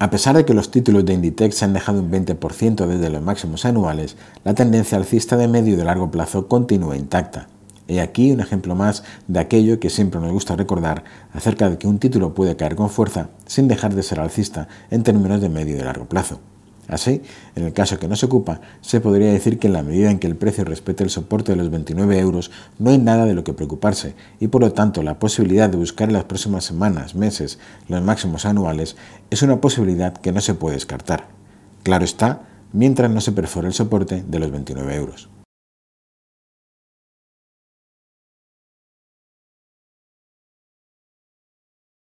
A pesar de que los títulos de Inditex se han dejado un 20% desde los máximos anuales, la tendencia alcista de medio y de largo plazo continúa intacta. He aquí un ejemplo más de aquello que siempre nos gusta recordar acerca de que un título puede caer con fuerza sin dejar de ser alcista en términos de medio y de largo plazo. Así, en el caso que no se ocupa, se podría decir que en la medida en que el precio respete el soporte de los 29 euros, no hay nada de lo que preocuparse y por lo tanto la posibilidad de buscar en las próximas semanas, meses, los máximos anuales es una posibilidad que no se puede descartar. Claro está, mientras no se perfore el soporte de los 29 euros.